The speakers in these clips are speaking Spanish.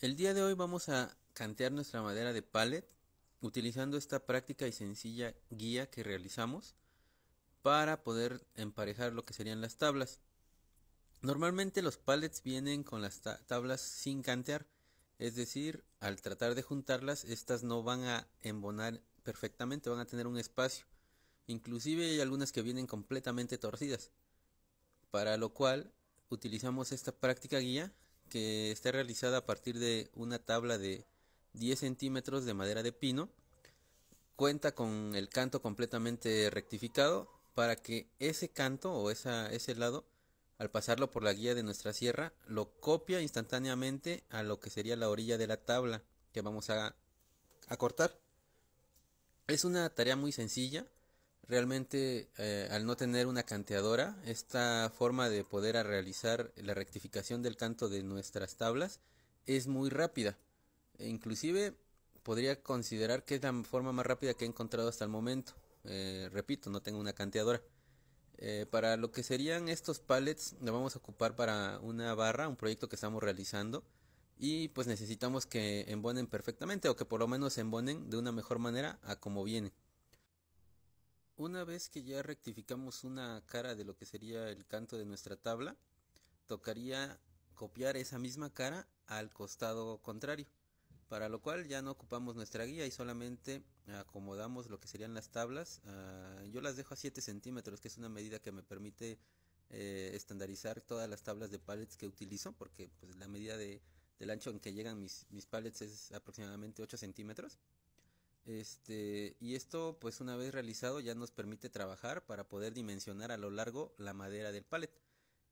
El día de hoy vamos a cantear nuestra madera de pallet utilizando esta práctica y sencilla guía que realizamos para poder emparejar lo que serían las tablas. Normalmente los pallets vienen con las tablas sin cantear, es decir, al tratar de juntarlas, estas no van a embonar perfectamente, van a tener un espacio. Inclusive hay algunas que vienen completamente torcidas, para lo cual utilizamos esta práctica guía que está realizada a partir de una tabla de 10 centímetros de madera de pino. Cuenta con el canto completamente rectificado para que ese canto o ese lado, al pasarlo por la guía de nuestra sierra, lo copia instantáneamente a lo que sería la orilla de la tabla que vamos a, a cortar. Es una tarea muy sencilla realmente eh, al no tener una canteadora, esta forma de poder realizar la rectificación del canto de nuestras tablas es muy rápida. E inclusive podría considerar que es la forma más rápida que he encontrado hasta el momento. Eh, repito, no tengo una canteadora. Eh, para lo que serían estos palets, lo vamos a ocupar para una barra, un proyecto que estamos realizando. Y pues necesitamos que embonen perfectamente o que por lo menos embonen de una mejor manera a como viene. Una vez que ya rectificamos una cara de lo que sería el canto de nuestra tabla, tocaría copiar esa misma cara al costado contrario, para lo cual ya no ocupamos nuestra guía y solamente acomodamos lo que serían las tablas. Ah, yo las dejo a 7 centímetros, que es una medida que me permite eh, estandarizar todas las tablas de pallets que utilizo, porque pues, la medida de, del ancho en que llegan mis, mis es aproximadamente 8 centímetros. Este, y esto, pues una vez realizado, ya nos permite trabajar para poder dimensionar a lo largo la madera del palet.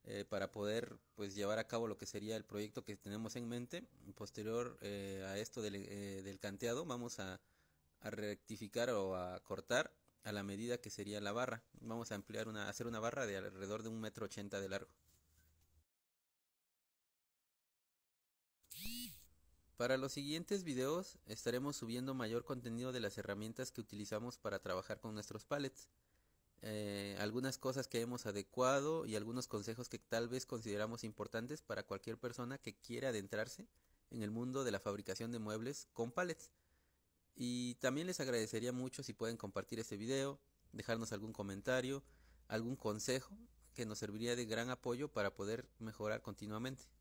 Eh, para poder pues llevar a cabo lo que sería el proyecto que tenemos en mente. Posterior eh, a esto del, eh, del canteado, vamos a, rectificar o a cortar a la medida que sería la barra. Vamos a una, hacer una barra de alrededor de un metro ochenta de largo. Para los siguientes videos estaremos subiendo mayor contenido de las herramientas que utilizamos para trabajar con nuestros palets. Eh, algunas cosas que hemos adecuado y algunos consejos que tal vez consideramos importantes para cualquier persona que quiera adentrarse en el mundo de la fabricación de muebles con palets. Y también les agradecería mucho si pueden compartir este video, dejarnos algún comentario, algún consejo que nos serviría de gran apoyo para poder mejorar continuamente.